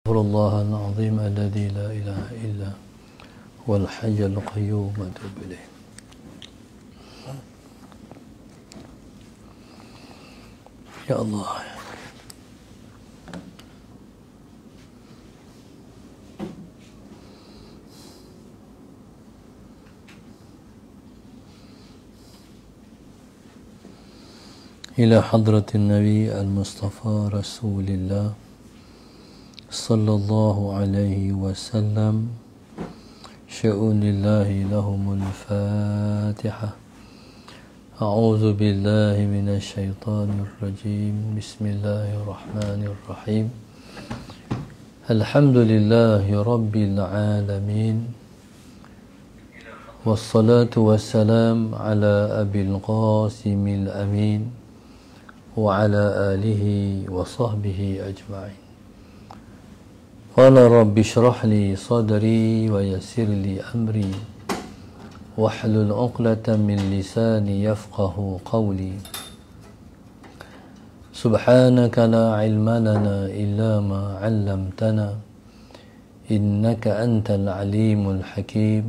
أستغفر الله العظيم الذي لا إله إلا هو الحي القيوم أتوب إليه يا الله إلى حضرة النبي المصطفى رسول الله صلى الله عليه وسلم شؤون الله لهم الفاتحة أعوذ بالله من الشيطان الرجيم بسم الله الرحمن الرحيم الحمد لله رب العالمين والصلاة والسلام على أبي القاسم الأمين وعلى آله وصحبه أجمعين قال رب اشرح لي صدري ويسر لي أمري واحلل عقلة من لساني يفقه قولي سبحانك لا علم لنا إلا ما علمتنا إنك أنت العليم الحكيم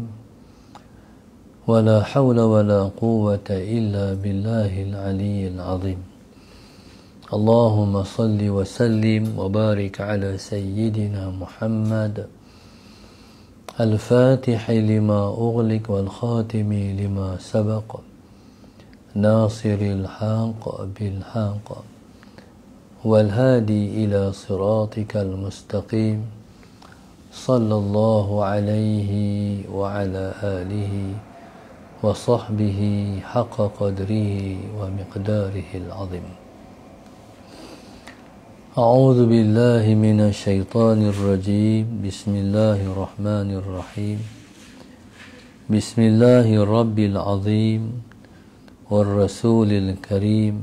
ولا حول ولا قوة إلا بالله العلي العظيم اللهم صل وسلم وبارك على سيدنا محمد الفاتح لما أغلق والخاتم لما سبق ناصر الحق بالحق والهادي إلى صراطك المستقيم صلى الله عليه وعلى آله وصحبه حق قدره ومقداره العظيم أعوذ بالله من الشيطان الرجيم بسم الله الرحمن الرحيم بسم الله الرب العظيم والرسول الكريم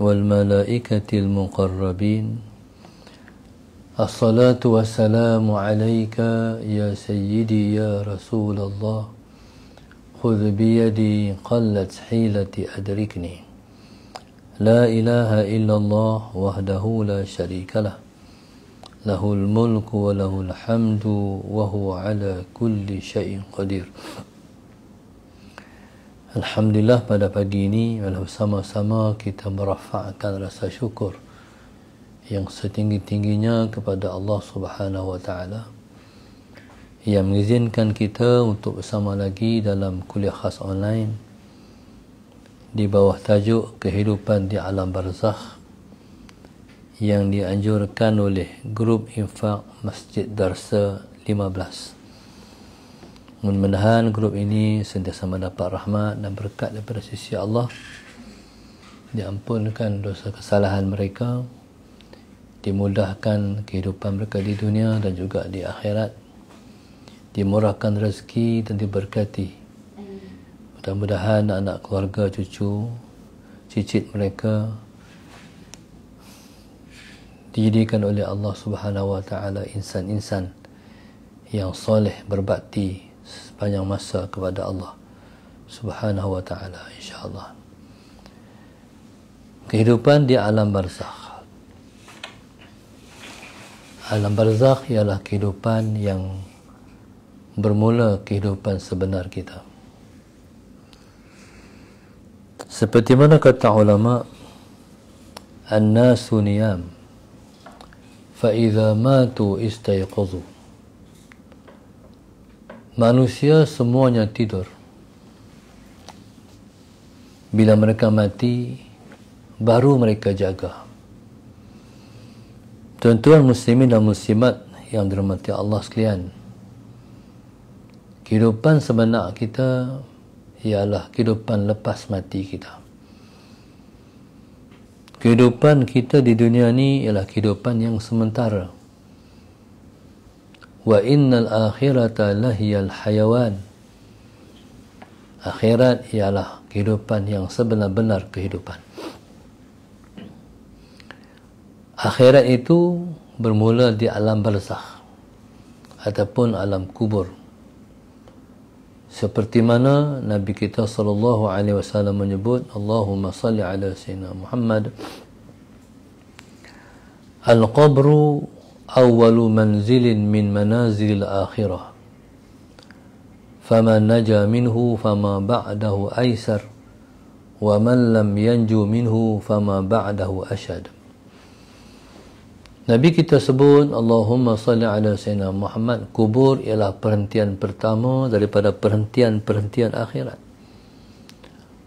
والملائكة المقربين الصلاة والسلام عليك يا سيدي يا رسول الله خذ بيدي قلت حيلة أدركني لا إله إلا الله وحده لا شريك له له الملك وله الحمد وهو على كل شيء قدير Alhamdulillah pada pagi ini bersama-sama kita merafakkan rasa syukur yang setinggi-tingginya kepada Allah Subhanahu wa taala yang mengizinkan kita untuk bersama lagi dalam kuliah khas online di bawah tajuk kehidupan di alam barzakh yang dianjurkan oleh grup infak Masjid Darsa 15. Mudah-mudahan grup ini sentiasa mendapat rahmat dan berkat daripada sisi Allah. Diampunkan dosa kesalahan mereka, dimudahkan kehidupan mereka di dunia dan juga di akhirat. Dimurahkan rezeki dan diberkati. Mudah-mudahan anak-anak keluarga, cucu, cicit mereka dijadikan oleh Allah Subhanahu Wa Taala insan-insan yang soleh berbakti sepanjang masa kepada Allah Subhanahu Wa Taala insya-Allah. Kehidupan di alam barzakh. Alam barzakh ialah kehidupan yang bermula kehidupan sebenar kita. Seperti mana kata ulama An-nasu niyam Fa'idha matu istayqadu Manusia semuanya tidur Bila mereka mati Baru mereka jaga Tuan-tuan muslimin dan muslimat Yang dirahmati Allah sekalian Kehidupan sebenar kita ialah kehidupan lepas mati kita. Kehidupan kita di dunia ni ialah kehidupan yang sementara. Wa innal akhirata lahiyal hayawan. Akhirat ialah kehidupan yang sebenar-benar kehidupan. Akhirat itu bermula di alam barzakh ataupun alam kubur seperti mana Nabi kita sallallahu alaihi wasallam menyebut Allahumma salli ala sayyidina Muhammad Al-qabru awwalu manzilin min manazilil akhirah Faman naja minhu fama ba'dahu aisar wa man lam yanju minhu fama ba'dahu ashad Nabi kita sebut Allahumma salli ala sayyidina Muhammad kubur ialah perhentian pertama daripada perhentian-perhentian akhirat.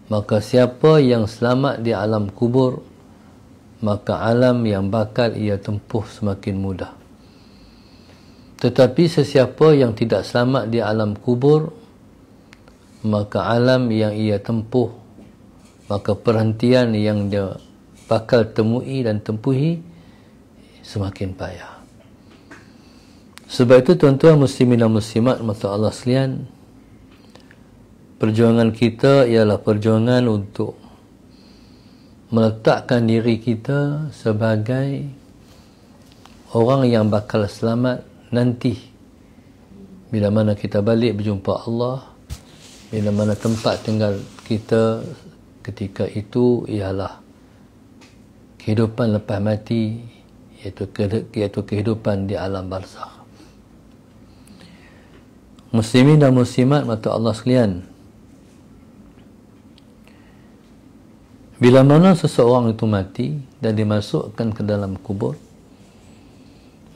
Maka siapa yang selamat di alam kubur maka alam yang bakal ia tempuh semakin mudah. Tetapi sesiapa yang tidak selamat di alam kubur maka alam yang ia tempuh maka perhentian yang dia bakal temui dan tempuhi semakin payah. Sebab itu tuan-tuan muslimin dan muslimat mata Allah selian perjuangan kita ialah perjuangan untuk meletakkan diri kita sebagai orang yang bakal selamat nanti bila mana kita balik berjumpa Allah bila mana tempat tinggal kita ketika itu ialah kehidupan lepas mati iaitu, iaitu kehidupan di alam barzakh muslimin dan muslimat mata Allah sekalian bila mana seseorang itu mati dan dimasukkan ke dalam kubur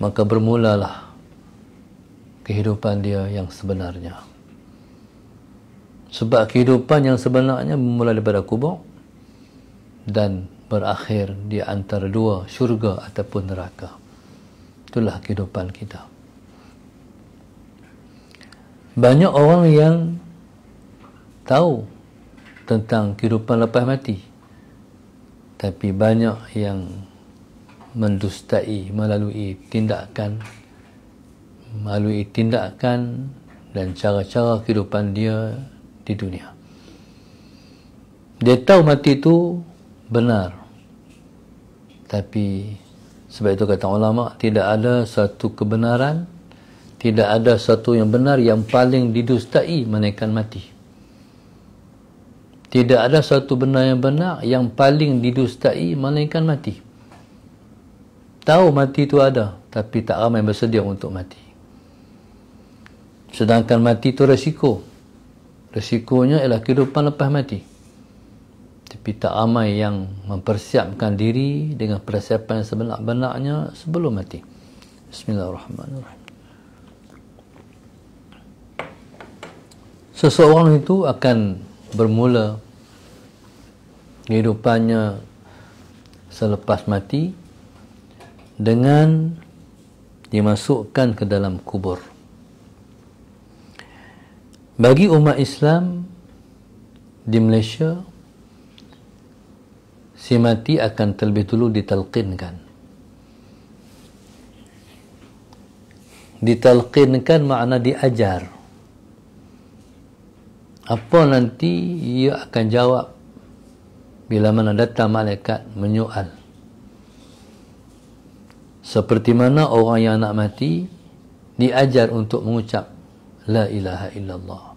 maka bermulalah kehidupan dia yang sebenarnya sebab kehidupan yang sebenarnya bermula daripada kubur dan berakhir di antara dua syurga ataupun neraka itulah kehidupan kita banyak orang yang tahu tentang kehidupan lepas mati tapi banyak yang mendustai melalui tindakan melalui tindakan dan cara-cara kehidupan dia di dunia dia tahu mati itu benar tapi sebab itu kata ulama tidak ada satu kebenaran tidak ada satu yang benar yang paling didustai menaikkan mati tidak ada satu benar yang benar yang paling didustai menaikkan mati tahu mati itu ada tapi tak ramai bersedia untuk mati sedangkan mati itu resiko resikonya ialah kehidupan lepas mati Pita amai yang mempersiapkan diri dengan persiapan yang sebenar-benarnya sebelum mati. Bismillahirrahmanirrahim. Seseorang itu akan bermula kehidupannya selepas mati dengan dimasukkan ke dalam kubur. Bagi umat Islam di Malaysia, si mati akan terlebih dulu ditalqinkan ditalqinkan makna diajar apa nanti ia akan jawab bila mana datang malaikat menyoal seperti mana orang yang nak mati diajar untuk mengucap la ilaha illallah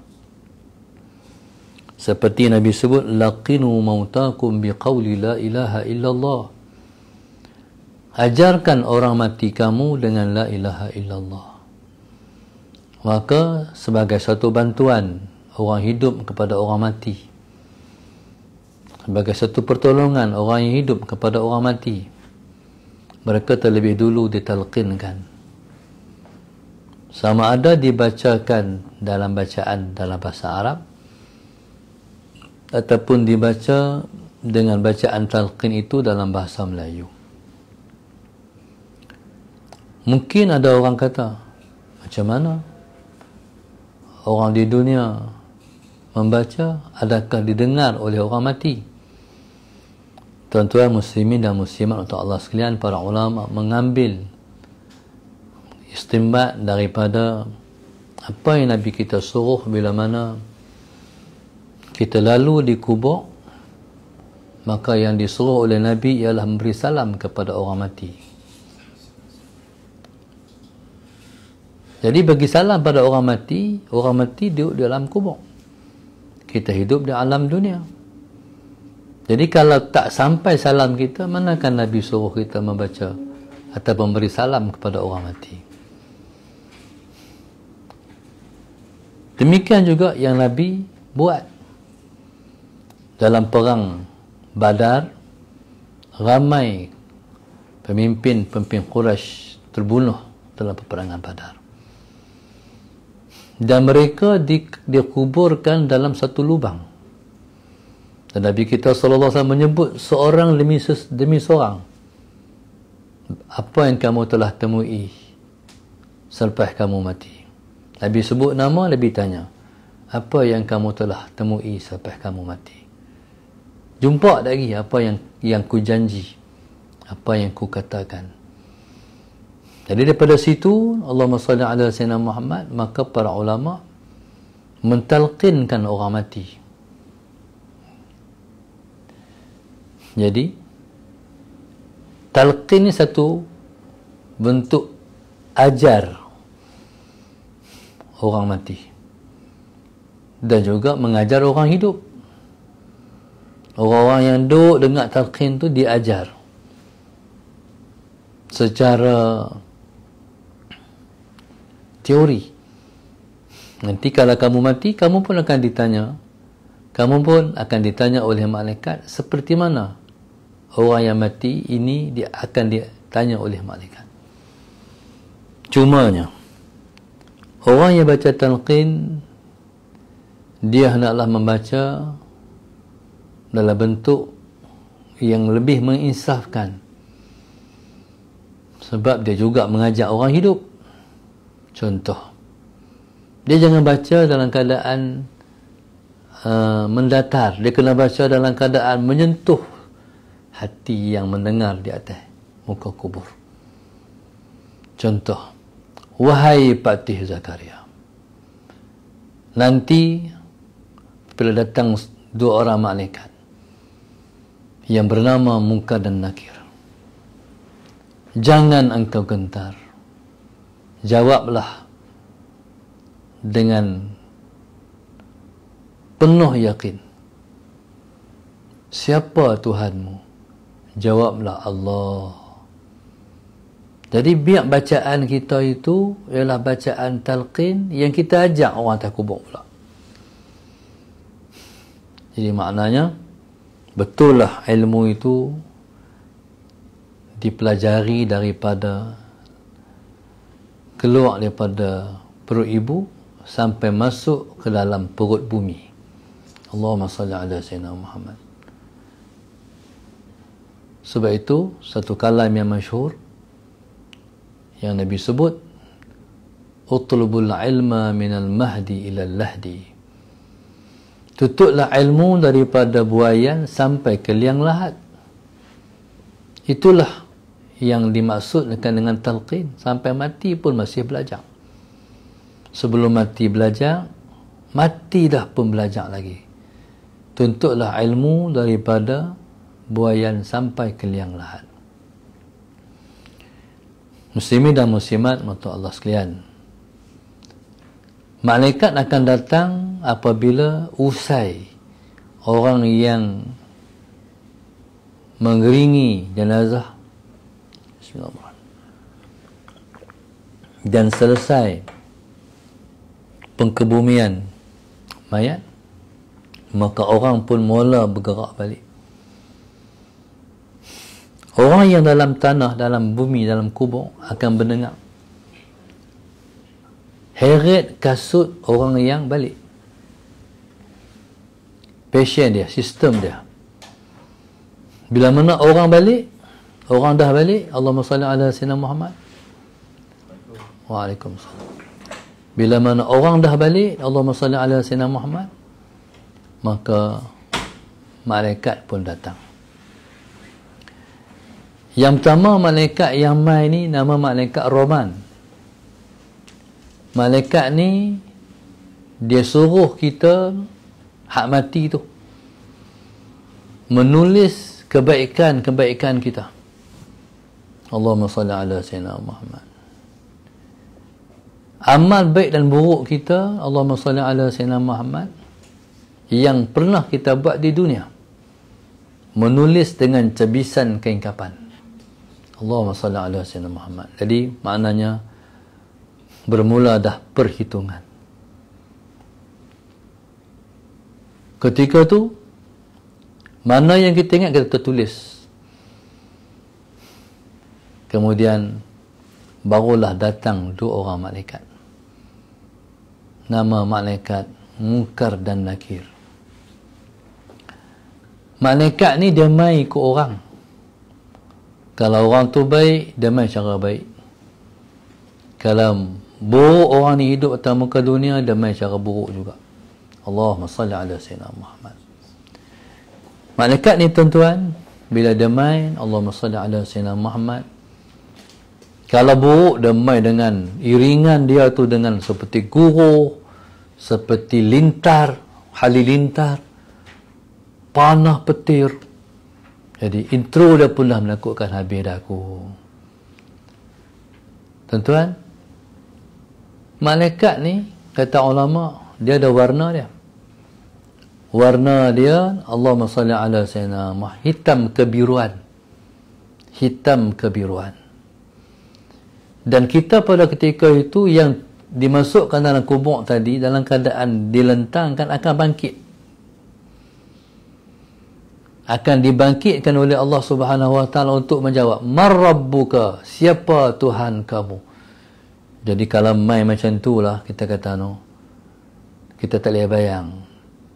seperti Nabi sebut laqinu mautakum biqauli la ilaha illallah. Ajarkan orang mati kamu dengan la ilaha illallah. Maka sebagai satu bantuan orang hidup kepada orang mati. Sebagai satu pertolongan orang yang hidup kepada orang mati. Mereka terlebih dulu ditalqinkan. Sama ada dibacakan dalam bacaan dalam bahasa Arab ataupun dibaca dengan bacaan talqin itu dalam bahasa Melayu. Mungkin ada orang kata, macam mana? Orang di dunia membaca, adakah didengar oleh orang mati? Tuan-tuan muslimin dan muslimat untuk Allah sekalian, para ulama mengambil istimbat daripada apa yang Nabi kita suruh bila mana kita lalu di kubur maka yang disuruh oleh Nabi ialah memberi salam kepada orang mati jadi bagi salam pada orang mati orang mati duduk di dalam kubur kita hidup di alam dunia jadi kalau tak sampai salam kita mana kan Nabi suruh kita membaca atau memberi salam kepada orang mati demikian juga yang Nabi buat dalam perang Badar ramai pemimpin-pemimpin Quraisy terbunuh dalam peperangan Badar. Dan mereka di, dikuburkan dalam satu lubang. Dan Nabi kita sallallahu alaihi wasallam menyebut seorang demi demi seorang apa yang kamu telah temui selepas kamu mati. Nabi sebut nama, lebih tanya, apa yang kamu telah temui selepas kamu mati? jumpa lagi apa yang yang ku janji apa yang ku katakan jadi daripada situ Allah salli ala sayyidina Muhammad maka para ulama mentalqinkan orang mati jadi talqin ni satu bentuk ajar orang mati dan juga mengajar orang hidup Orang-orang yang duduk dengar talqin tu diajar secara teori. Nanti kalau kamu mati, kamu pun akan ditanya. Kamu pun akan ditanya oleh malaikat seperti mana orang yang mati ini dia akan ditanya oleh malaikat. Cumanya, orang yang baca talqin, dia hendaklah membaca talqin dalam bentuk yang lebih menginsafkan sebab dia juga mengajak orang hidup contoh dia jangan baca dalam keadaan uh, mendatar dia kena baca dalam keadaan menyentuh hati yang mendengar di atas muka kubur contoh wahai patih zakaria nanti bila datang dua orang malaikat yang bernama Muka dan Nakir. Jangan engkau gentar. Jawablah dengan penuh yakin. Siapa Tuhanmu? Jawablah Allah. Jadi biar bacaan kita itu ialah bacaan talqin yang kita ajak orang takubur pula. Jadi maknanya, Betul lah ilmu itu dipelajari daripada keluar daripada perut ibu sampai masuk ke dalam perut bumi. Allahumma salli ala sayyidina Muhammad. Sebab itu satu kalam yang masyhur yang Nabi sebut utlubul ilma minal mahdi ila al-lahdi tutuplah ilmu daripada buayan sampai ke liang lahat itulah yang dimaksudkan dengan talqin sampai mati pun masih belajar sebelum mati belajar mati dah pun belajar lagi tuntutlah ilmu daripada buayan sampai ke liang lahat muslimin dan muslimat mata Allah sekalian Malaikat akan datang apabila usai orang yang mengeringi jenazah dan selesai pengkebumian mayat maka orang pun mula bergerak balik orang yang dalam tanah dalam bumi dalam kubur akan berdengar heret kasut orang yang balik passion dia sistem dia bila mana orang balik orang dah balik Allahumma salli ala sayyidina Muhammad Waalaikumsalam bila mana orang dah balik Allahumma salli ala sayyidina Muhammad maka malaikat pun datang yang pertama malaikat yang mai ni nama malaikat Roman malaikat ni dia suruh kita hak mati tu menulis kebaikan-kebaikan kita Allahumma salli ala sayyidina Muhammad amal baik dan buruk kita Allahumma salli ala sayyidina Muhammad yang pernah kita buat di dunia menulis dengan cebisan keingkapan Allahumma salli ala sayyidina Muhammad jadi maknanya bermula dah perhitungan. Ketika tu mana yang kita ingat kita tertulis. Kemudian barulah datang dua orang malaikat. Nama malaikat Mukar dan Nakir. Malaikat ni dia mai ke orang. Kalau orang tu baik, dia mai cara baik. Kalau buruk orang ni hidup atas muka dunia dan main cara buruk juga Allahumma salli ala Sayyidina Muhammad malaikat ni tuan-tuan bila dia main Allahumma salli ala Sayyidina Muhammad kalau buruk dia main dengan iringan dia tu dengan seperti guru seperti lintar halilintar panah petir jadi intro dia pun dah menakutkan habis dah aku tuan-tuan Malaikat ni kata ulama dia ada warna dia. Warna dia Allah salli ala sayyidina Muhammad hitam kebiruan. Hitam kebiruan. Dan kita pada ketika itu yang dimasukkan dalam kubur tadi dalam keadaan dilentangkan akan bangkit. Akan dibangkitkan oleh Allah Subhanahu Wa Taala untuk menjawab, "Marabbuka? Siapa Tuhan kamu?" Jadi kalau mai macam tu lah kita kata no. Kita tak boleh bayang.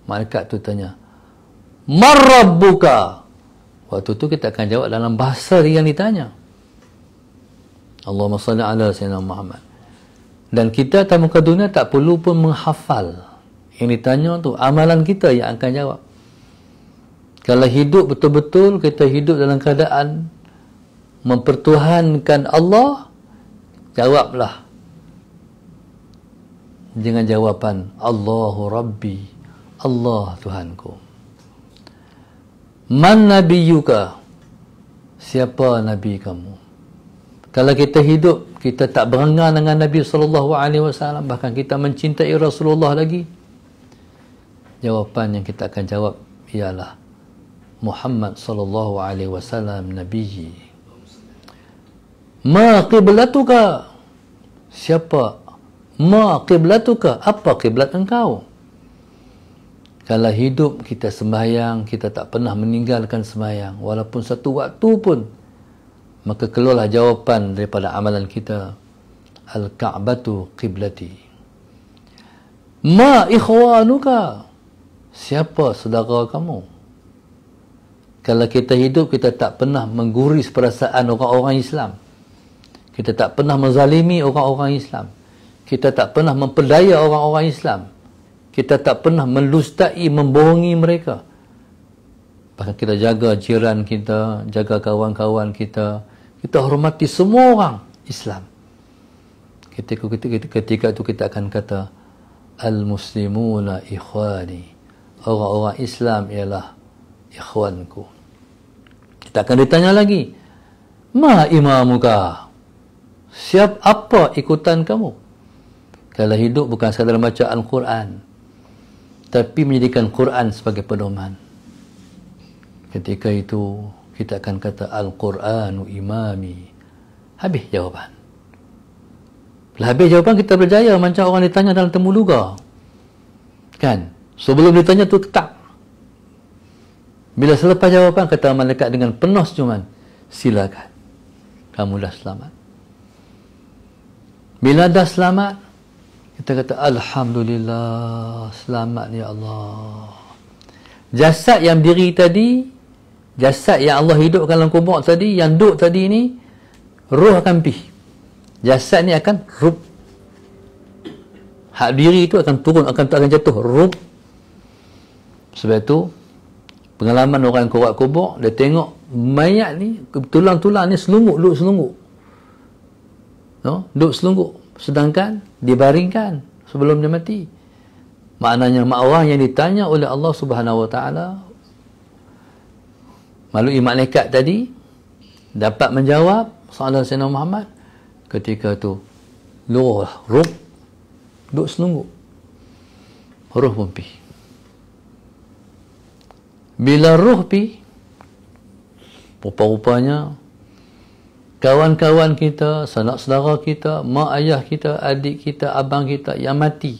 Malaikat tu tanya. Marabuka. Waktu tu kita akan jawab dalam bahasa yang ditanya. Allahumma salli ala sayyidina Muhammad. Dan kita tamu muka dunia tak perlu pun menghafal. Yang ditanya tu amalan kita yang akan jawab. Kalau hidup betul-betul kita hidup dalam keadaan mempertuhankan Allah jawablah dengan jawapan Allahu Rabbi Allah Tuhanku Man nabiyuka siapa nabi kamu kalau kita hidup kita tak berengah dengan Nabi saw. bahkan kita mencintai Rasulullah lagi jawapan yang kita akan jawab ialah Muhammad saw. Nabi. wasallam nabiyyi ma qiblatuka siapa Ma qiblatuka? Apa kiblat engkau? Kalau hidup kita sembahyang, kita tak pernah meninggalkan sembahyang. Walaupun satu waktu pun. Maka keluarlah jawapan daripada amalan kita. Al-Ka'batu qiblati. Ma ikhwanuka? Siapa saudara kamu? Kalau kita hidup, kita tak pernah mengguris perasaan orang-orang Islam. Kita tak pernah menzalimi orang-orang Islam kita tak pernah memperdaya orang-orang Islam kita tak pernah melustai membohongi mereka bahkan kita jaga jiran kita jaga kawan-kawan kita kita hormati semua orang Islam ketika ketika, ketika, ketika itu kita akan kata al muslimuna ikhwani orang-orang Islam ialah ikhwanku kita akan ditanya lagi ma imamuka siap apa ikutan kamu kalau hidup bukan sekadar baca Al-Quran Tapi menjadikan Quran sebagai pedoman Ketika itu kita akan kata Al-Quranu imami Habis jawapan Bila habis jawapan kita berjaya Macam orang ditanya dalam temu luga Kan? Sebelum ditanya tu ketak Bila selepas jawapan kata malaikat dengan penuh senyuman Silakan Kamu dah selamat Bila dah selamat kita kata Alhamdulillah Selamat ya Allah Jasad yang diri tadi Jasad yang Allah hidupkan dalam kubur tadi Yang duduk tadi ni Ruh akan pergi Jasad ni akan rup Hak diri itu akan turun Akan tak akan jatuh rup Sebab tu Pengalaman orang kuat kubur Dia tengok mayat ni Tulang-tulang ni selungguk Duduk selungguk no? Duduk selungguk Sedangkan dibaringkan sebelum dia mati. Maknanya maklumat yang ditanya oleh Allah Subhanahu Wa Taala melalui malaikat tadi dapat menjawab soalan Sayyidina Muhammad ketika tu luruh ruh duduk senunggu ruh pun pergi bila ruh pergi rupa-rupanya kawan-kawan kita, sanak saudara kita, mak ayah kita, adik kita, abang kita yang mati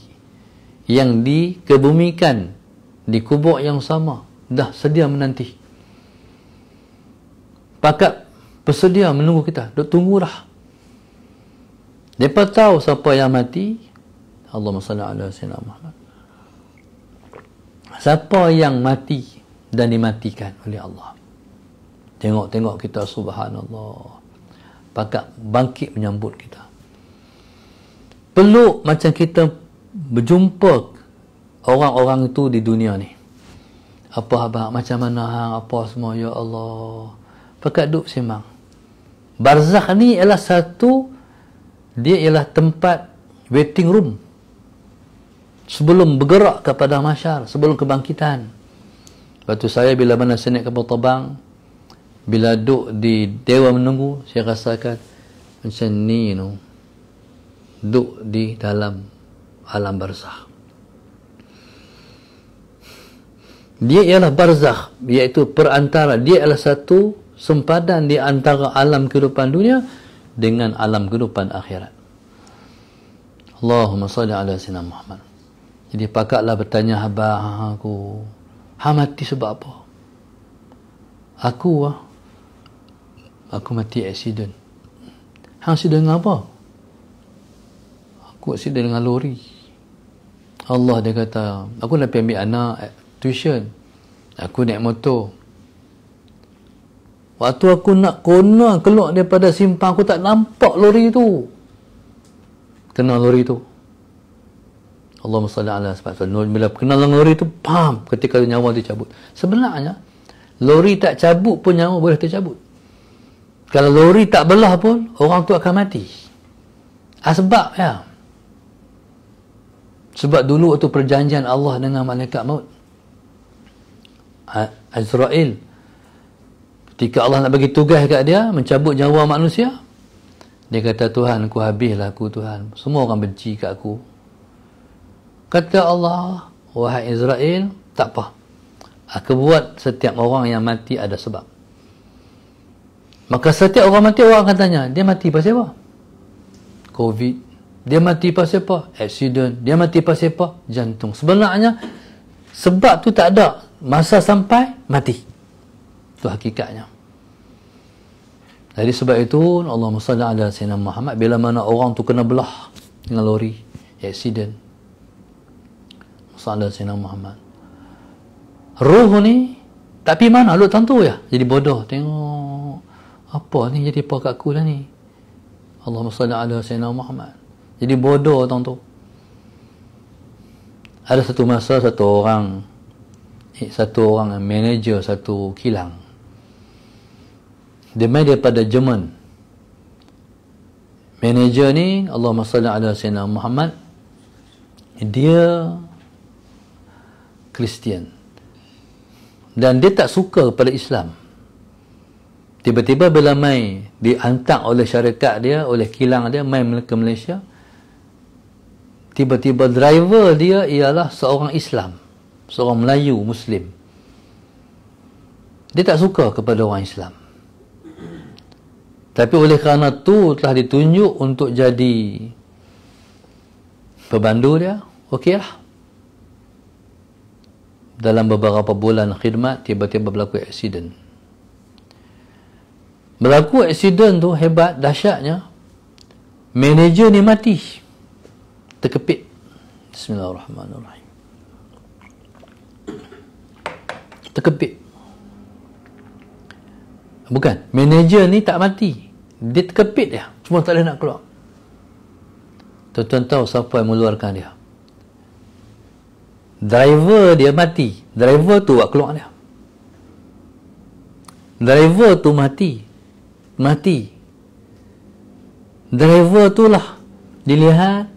yang dikebumikan di kubur yang sama dah sedia menanti. Pakat bersedia menunggu kita, duk tunggu dah. Depa tahu siapa yang mati, Allahumma salli ala sayyidina Muhammad. Siapa yang mati dan dimatikan oleh Allah. Tengok-tengok kita subhanallah pakat bangkit menyambut kita Perlu macam kita berjumpa orang-orang itu di dunia ni apa abang macam mana hang apa semua ya Allah pakat duk simang barzakh ni ialah satu dia ialah tempat waiting room sebelum bergerak kepada masyar sebelum kebangkitan Lepas saya bila mana saya naik kapal terbang, bila duduk di dewa menunggu saya rasakan macam ni you know duduk di dalam alam barzah dia ialah barzah iaitu perantara dia ialah satu sempadan di antara alam kehidupan dunia dengan alam kehidupan akhirat Allahumma salli ala sayyidina Muhammad jadi pakatlah bertanya habah aku hamati sebab apa aku ah aku mati accident hang accident dengan apa aku accident dengan lori Allah dia kata aku nak ambil anak tuition aku naik motor waktu aku nak kona keluar daripada simpang aku tak nampak lori tu kenal lori tu Allah SWT ala, sebab bila kenal lori tu pam ketika nyawa dia cabut sebenarnya lori tak cabut pun nyawa boleh tercabut kalau lori tak belah pun, orang tu akan mati. Ah, sebab, ya. Sebab dulu waktu perjanjian Allah dengan malaikat maut. Azrail. Ketika Allah nak bagi tugas kat dia, mencabut jawa manusia. Dia kata, Tuhan, aku habislah aku, Tuhan. Semua orang benci kat aku. Kata Allah, wahai Israel, tak apa. Aku buat setiap orang yang mati ada sebab. Maka setiap orang mati orang akan tanya, dia mati pasal apa? Covid. Dia mati pasal apa? Accident. Dia mati pasal apa? Jantung. Sebenarnya sebab tu tak ada masa sampai mati. Tu hakikatnya. Jadi sebab itu Allah SWT ada Sayyidina Muhammad bila mana orang tu kena belah dengan lori. Accident. Masalah Sayyidina Muhammad. Roh ni tapi mana? Lut tentu ya. Jadi bodoh. Tengok apa ni jadi apa kat aku dah ni Allahumma salli ala Sayyidina Muhammad jadi bodoh tuan tu ada satu masa satu orang eh, satu orang yang manager satu kilang dia main daripada Jerman manager ni Allahumma salli ala Sayyidina Muhammad dia Kristian dan dia tak suka kepada Islam tiba-tiba bila mai dihantar oleh syarikat dia oleh kilang dia mai ke Malaysia tiba-tiba driver dia ialah seorang Islam seorang Melayu Muslim dia tak suka kepada orang Islam tapi oleh kerana tu telah ditunjuk untuk jadi pebandu dia okey dalam beberapa bulan khidmat tiba-tiba berlaku aksiden -tiba berlaku accident tu hebat dahsyatnya manager ni mati terkepit bismillahirrahmanirrahim terkepit bukan manager ni tak mati dia terkepit dia cuma tak boleh nak keluar tuan-tuan tahu siapa yang mengeluarkan dia driver dia mati driver tu buat keluar dia driver tu mati mati. Driver tu lah dilihat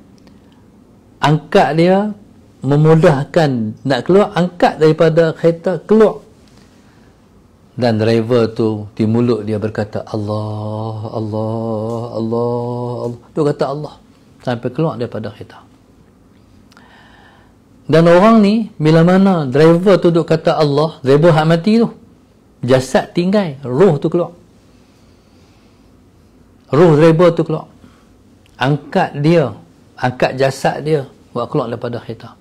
angkat dia memudahkan nak keluar angkat daripada kereta keluar dan driver tu di mulut dia berkata Allah Allah Allah, tu kata Allah sampai keluar daripada kereta dan orang ni bila mana driver tu duk kata Allah driver hak mati tu jasad tinggal roh tu keluar roh reba tu keluar angkat dia angkat jasad dia buat keluar daripada khitab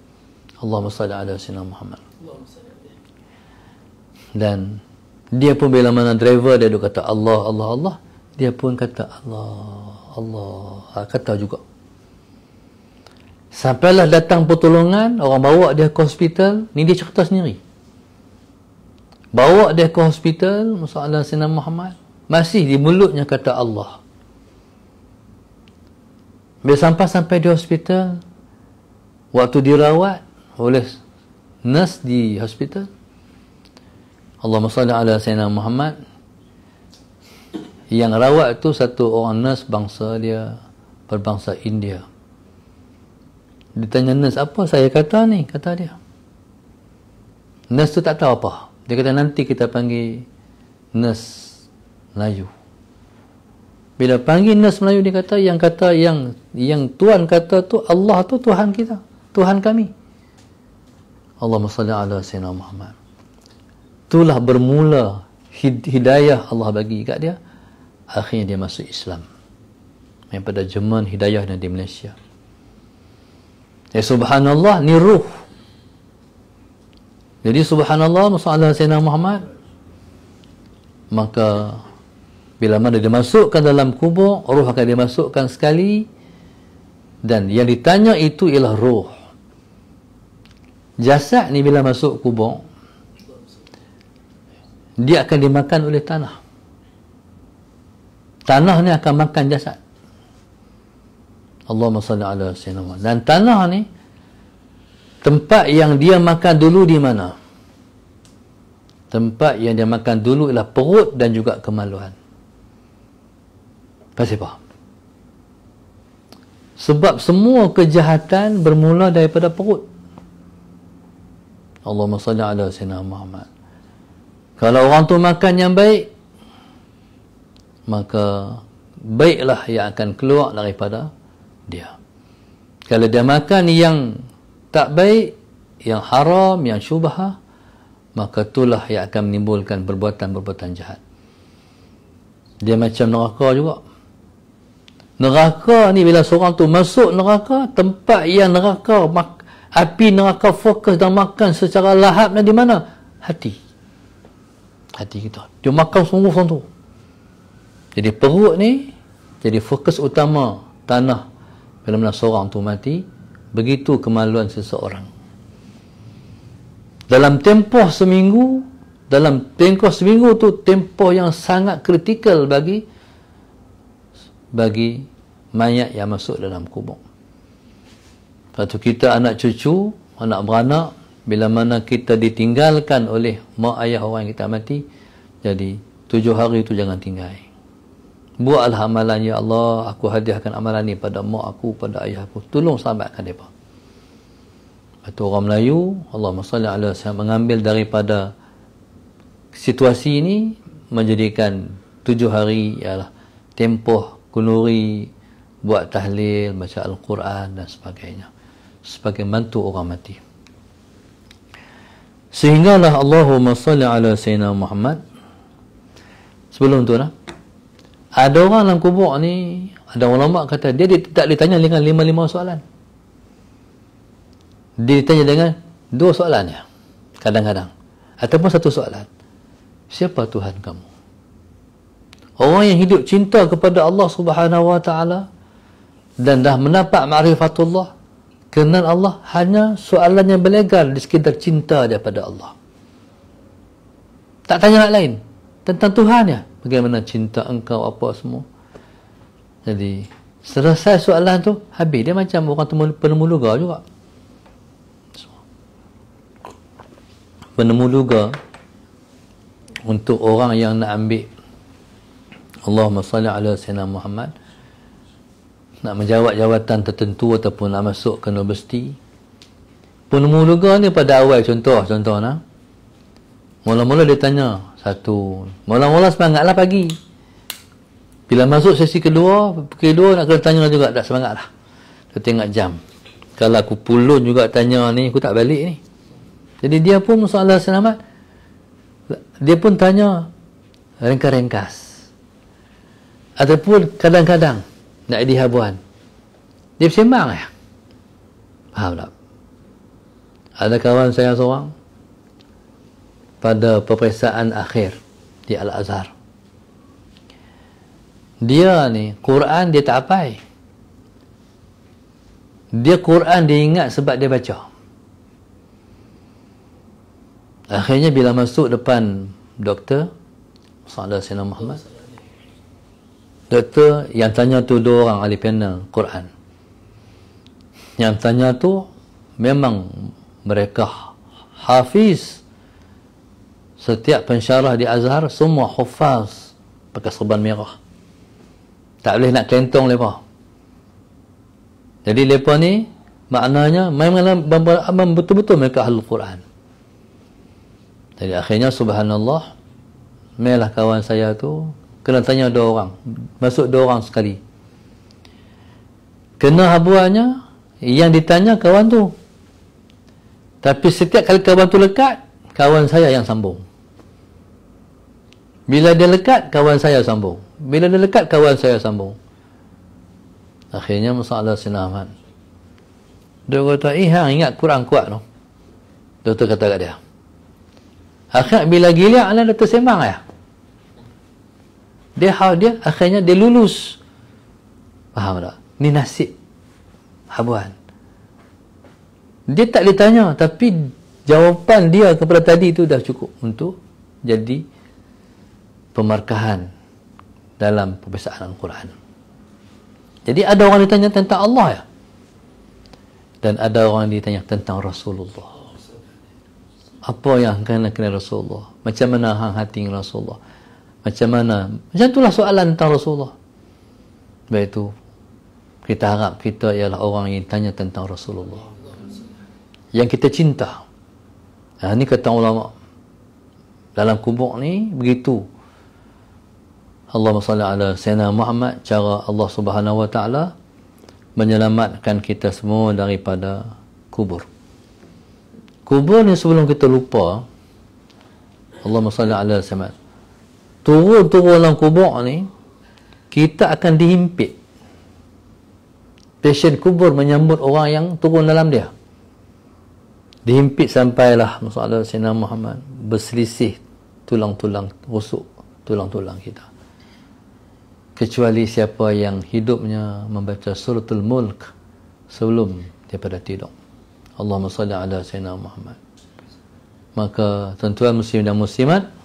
Allahumma salli ala sayyidina Muhammad dan dia pun bila mana driver dia dia kata Allah Allah Allah dia pun kata Allah Allah ha, kata juga sampailah datang pertolongan orang bawa dia ke hospital ni dia cerita sendiri bawa dia ke hospital masalah Sina Muhammad masih di mulutnya kata Allah bila sampah sampai di hospital, waktu dirawat oleh nurse di hospital, Allahumma salli ala Sayyidina Muhammad, yang rawat tu satu orang nurse bangsa dia, berbangsa India. Dia tanya nurse, apa saya kata ni? Kata dia. Nurse tu tak tahu apa. Dia kata nanti kita panggil nurse Melayu. Bila panggil nas Melayu dia kata yang kata yang yang Tuhan kata tu Allah tu Tuhan kita, Tuhan kami. Allah salli ala sayyidina Muhammad. Itulah bermula hidayah Allah bagi kat dia. Akhirnya dia masuk Islam. Yang pada Jerman hidayahnya di Malaysia. Ya subhanallah ni ruh. Jadi subhanallah masya sayyidina Muhammad. Maka bila mana dia masukkan dalam kubur roh akan dimasukkan sekali dan yang ditanya itu ialah roh jasad ni bila masuk kubur dia akan dimakan oleh tanah tanah ni akan makan jasad Allahumma salli ala sayyidina dan tanah ni tempat yang dia makan dulu di mana tempat yang dia makan dulu ialah perut dan juga kemaluan Pasti faham. Sebab semua kejahatan bermula daripada perut. Allahumma salli ala sayyidina Muhammad. Kalau orang tu makan yang baik, maka baiklah yang akan keluar daripada dia. Kalau dia makan yang tak baik, yang haram, yang syubha, maka itulah yang akan menimbulkan perbuatan-perbuatan jahat. Dia macam neraka juga. Neraka ni bila seorang tu masuk neraka, tempat yang neraka, api neraka fokus dan makan secara lahap dan di mana? Hati. Hati kita. Dia makan sungguh orang tu. Jadi perut ni, jadi fokus utama tanah bila mana seorang tu mati, begitu kemaluan seseorang. Dalam tempoh seminggu, dalam tempoh seminggu tu tempoh yang sangat kritikal bagi bagi mayat yang masuk dalam kubur. Lepas kita anak cucu, anak beranak, bila mana kita ditinggalkan oleh mak ayah orang yang kita mati, jadi tujuh hari itu jangan tinggal. Buatlah amalan, Ya Allah, aku hadiahkan amalan ini pada mak aku, pada ayah aku. Tolong sahabatkan mereka. Lepas tu orang Melayu, Allah SWT mengambil daripada situasi ini menjadikan tujuh hari ialah tempoh kunuri buat tahlil baca al-Quran dan sebagainya sebagai mantu orang mati sehinggalah Allahumma salli ala sayyidina Muhammad sebelum tu lah ada orang dalam kubur ni ada ulama kata dia tak ditanya dengan lima-lima soalan dia ditanya dengan dua soalan ya kadang-kadang ataupun satu soalan siapa Tuhan kamu orang yang hidup cinta kepada Allah Subhanahu Wa Taala dan dah mendapat makrifatullah kenal Allah hanya soalan yang berlegar di sekitar cinta dia pada Allah tak tanya hal lain tentang Tuhan ya bagaimana cinta engkau apa semua jadi selesai soalan tu habis dia macam orang temu, penemu luga juga penemu luga untuk orang yang nak ambil Allahumma salli ala Sayyidina Muhammad nak menjawab jawatan tertentu ataupun nak masuk ke universiti pun mula ni pada awal contoh contoh nah. mula-mula dia tanya satu mula-mula semangat lah pagi bila masuk sesi kedua pukul kedua nak kena tanya juga tak semangat lah dia tengok jam kalau aku pulun juga tanya ni aku tak balik ni jadi dia pun soalan selamat dia pun tanya ringkas-ringkas ataupun kadang-kadang nak jadi habuan dia bersembang ya eh? faham tak ada kawan saya seorang pada peperiksaan akhir di Al-Azhar dia ni Quran dia tak apai dia Quran dia ingat sebab dia baca akhirnya bila masuk depan doktor salah Alaihi Muhammad Doktor yang tanya tu dua orang ahli panel Quran. Yang tanya tu memang mereka hafiz setiap pensyarah di Azhar semua hafaz pakai serban merah. Tak boleh nak kentong lepas. Jadi lepas ni maknanya memang betul-betul mereka ahli Quran. Jadi akhirnya subhanallah Melah kawan saya tu kena tanya dua orang masuk dua orang sekali kena habuannya yang ditanya kawan tu tapi setiap kali kawan tu lekat kawan saya yang sambung bila dia lekat kawan saya sambung bila dia lekat kawan saya sambung akhirnya masalah sinahman dia kata eh hang ingat kurang kuat tu doktor kata kat dia akhirnya bila gila lah, dia tersembang ya lah dia hal dia akhirnya dia lulus faham tak ni nasib habuan dia tak boleh tanya tapi jawapan dia kepada tadi itu dah cukup untuk jadi pemarkahan dalam perbezaan Al-Quran jadi ada orang ditanya tentang Allah ya dan ada orang ditanya tentang Rasulullah apa yang kena kena Rasulullah macam mana hang hati Rasulullah macam mana? Macam itulah soalan tentang Rasulullah. Sebab itu, kita harap kita ialah orang yang tanya tentang Rasulullah. Yang kita cinta. Nah, ha, ini kata ulama. Dalam kubur ni, begitu. Allah SWT ala Sayyidina Muhammad cara Allah Subhanahu Wa Taala menyelamatkan kita semua daripada kubur. Kubur ni sebelum kita lupa Allah SWT ala Sayyidina turun-turun dalam kubur ni kita akan dihimpit pesen kubur menyambut orang yang turun dalam dia dihimpit sampailah masalah Sina Muhammad berselisih tulang-tulang rusuk tulang-tulang kita kecuali siapa yang hidupnya membaca suratul mulk sebelum daripada tidur Allahumma salli ala Sina Muhammad maka tuan-tuan muslim dan muslimat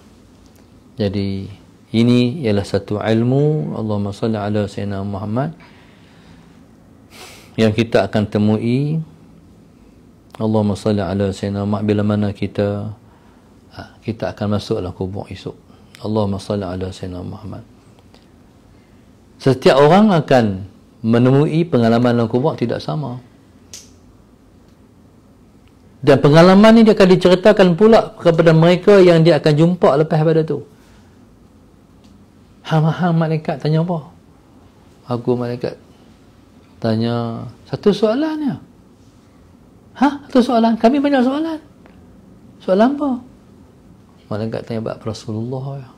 jadi ini ialah satu ilmu Allahumma salli ala Sayyidina Muhammad yang kita akan temui Allahumma salli ala Sayyidina Muhammad bila mana kita ha, kita akan masuklah kubur esok Allahumma salli ala Sayyidina Muhammad setiap orang akan menemui pengalaman dalam kubur tidak sama dan pengalaman ini dia akan diceritakan pula kepada mereka yang dia akan jumpa lepas pada tu Hang-hang malaikat tanya apa? Aku malaikat tanya satu soalan ya. Ha? Satu soalan? Kami banyak soalan. Soalan apa? Malaikat tanya buat Rasulullah ya.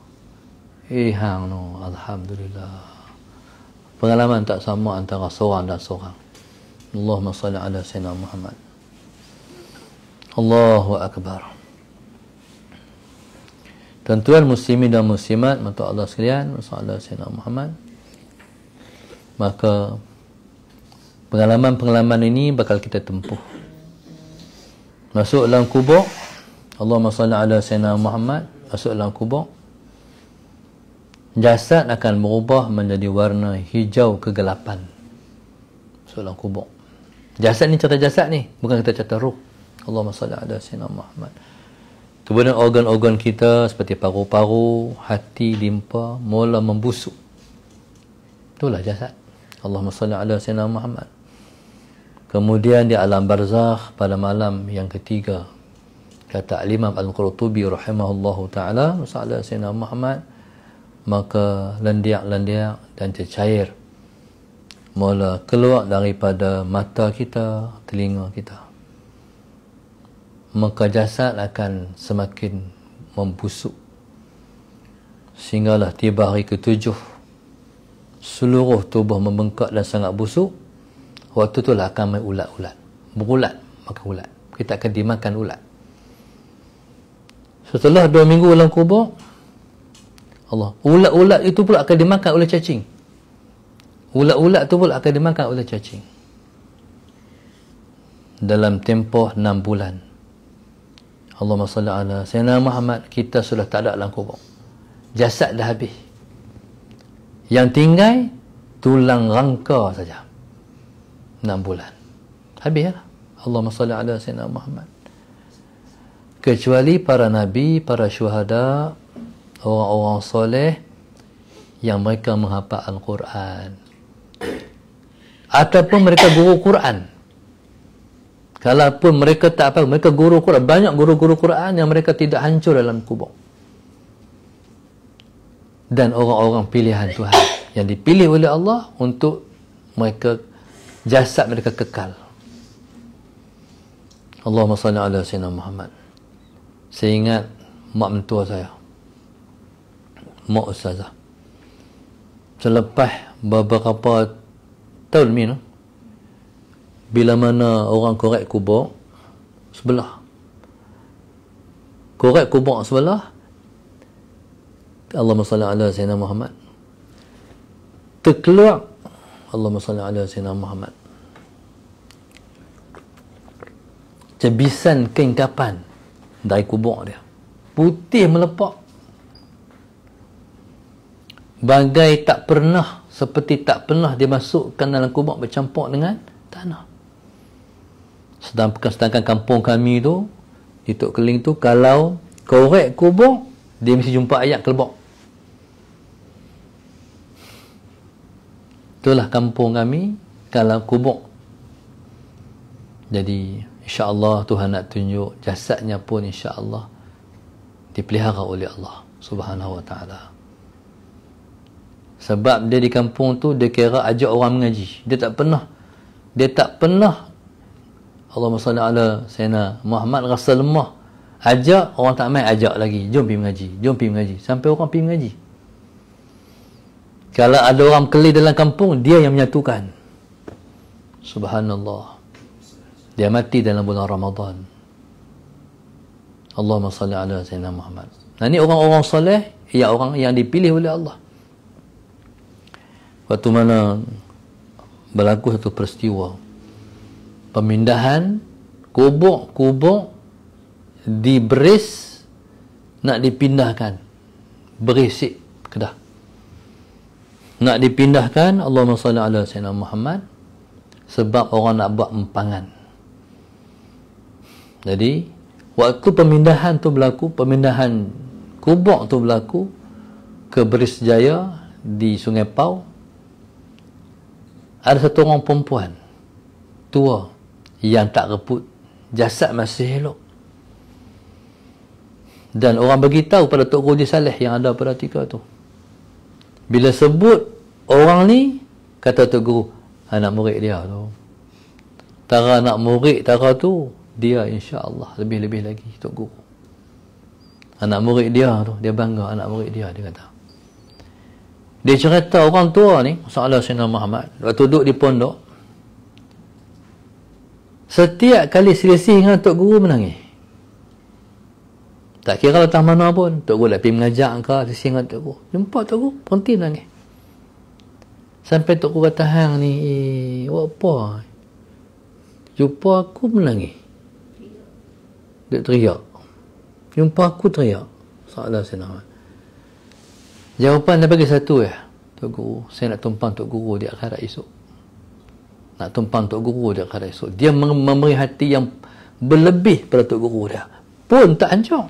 Eh hang no, Alhamdulillah. Pengalaman tak sama antara seorang dan seorang. Allahumma salli ala Sayyidina Muhammad. Allahu Akbar tuan-tuan muslimin dan muslimat mata Allah sekalian masya-Allah Sayyidina Muhammad maka pengalaman-pengalaman ini bakal kita tempuh masuk dalam kubur Allahumma salli ala Sayyidina Muhammad masuk dalam kubur jasad akan berubah menjadi warna hijau kegelapan masuk dalam kubur jasad ni cerita jasad ni bukan kita cerita ruh Allah masya Allah Sayyidina Muhammad Kemudian organ-organ kita seperti paru-paru, hati, limpa, mula membusuk. Itulah jasad. Allahumma salli ala sayyidina Muhammad. Kemudian di alam barzakh pada malam yang ketiga kata Imam Al-Qurtubi rahimahullahu taala sallallahu sayyidina Muhammad maka lendir-lendir dan cecair mula keluar daripada mata kita, telinga kita maka jasad akan semakin membusuk sehinggalah tiba hari ketujuh seluruh tubuh membengkak dan sangat busuk waktu tu lah akan main ulat-ulat berulat maka ulat kita akan dimakan ulat setelah dua minggu dalam kubur Allah ulat-ulat itu pula akan dimakan oleh cacing ulat-ulat itu pula akan dimakan oleh cacing dalam tempoh enam bulan Allah salli ala Sayyidina Muhammad kita sudah tak ada dalam kubur jasad dah habis yang tinggal tulang rangka saja 6 bulan habis ya Allahumma s.w.t. ala Sayyidina Muhammad kecuali para nabi para syuhada orang-orang soleh yang mereka menghafal Al-Quran ataupun mereka guru Quran Kalaupun mereka tak apa, mereka guru Quran, banyak guru-guru Quran yang mereka tidak hancur dalam kubur. Dan orang-orang pilihan Tuhan yang dipilih oleh Allah untuk mereka jasad mereka kekal. Allahumma salli ala sayyidina Muhammad. Saya ingat mak mentua saya. Mak ustazah. Selepas beberapa tahun ni, bila mana orang korek kubur sebelah korek kubur sebelah Allahumma salli ala sayyidina Muhammad terkeluar Allahumma salli ala sayyidina Muhammad cebisan keingkapan dari kubur dia putih melepak bagai tak pernah seperti tak pernah dimasukkan dalam kubur bercampur dengan tanah sedangkan sedangkan kampung kami tu di Tok Keling tu kalau korek kubur dia mesti jumpa ayat kelebok itulah kampung kami kalau kubur jadi insya Allah Tuhan nak tunjuk jasadnya pun insya Allah dipelihara oleh Allah subhanahu wa ta'ala sebab dia di kampung tu dia kira ajak orang mengaji dia tak pernah dia tak pernah Allahumma salli ala Sayyidina Muhammad rasa lemah ajak orang tak mai ajak lagi jom pergi mengaji jom pergi mengaji sampai orang pergi mengaji kalau ada orang kelih dalam kampung dia yang menyatukan subhanallah dia mati dalam bulan Ramadan Allahumma salli ala Sayyidina Muhammad dan ni orang-orang soleh ia orang yang dipilih oleh Allah waktu mana berlaku satu peristiwa pemindahan kubur-kubur di beris nak dipindahkan berisik kedah nak dipindahkan Allahumma salli ala sayyidina Muhammad sebab orang nak buat empangan jadi waktu pemindahan tu berlaku pemindahan kubur tu berlaku ke beris jaya di sungai Pau ada satu orang perempuan tua yang tak reput jasad masih elok dan orang bagi pada Tok Guru Saleh yang ada pada tika tu bila sebut orang ni kata Tok Guru anak murid dia tu tara anak murid tara tu dia insya Allah lebih-lebih lagi Tok Guru anak murid dia tu dia bangga anak murid dia dia kata dia cerita orang tua ni Masalah Sayyidina Muhammad Waktu duduk di pondok Setiap kali selisih dengan Tok Guru menangis. Tak kira letak mana pun. Tok Guru lah pergi mengajak kau selisih dengan Tok Guru. Jumpa Tok Guru. Berhenti menangis. Sampai Tok Guru kata hang ni. Eh, buat apa? Jumpa aku menangis. Dia teriak. Jumpa aku teriak. Salah saya nak. Jawapan dia bagi satu ya. Tok Guru. Saya nak tumpang Tok Guru di akhirat esok nak tumpang untuk guru dia kata esok dia memberi hati yang berlebih pada Tok Guru dia pun tak hancur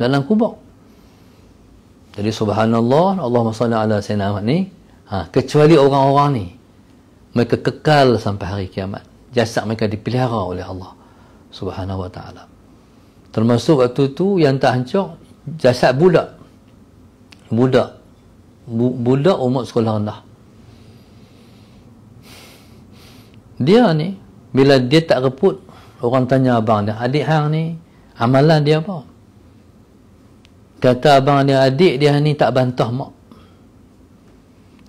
dalam kubur jadi subhanallah Allah SWT ala sayyidina ni ha, kecuali orang-orang ni mereka kekal sampai hari kiamat jasad mereka dipelihara oleh Allah subhanahu wa ta'ala termasuk waktu tu yang tak hancur jasad budak budak budak umur sekolah rendah dia ni bila dia tak reput orang tanya abang dia adik hang ni amalan dia apa kata abang dia adik dia ni tak bantah mak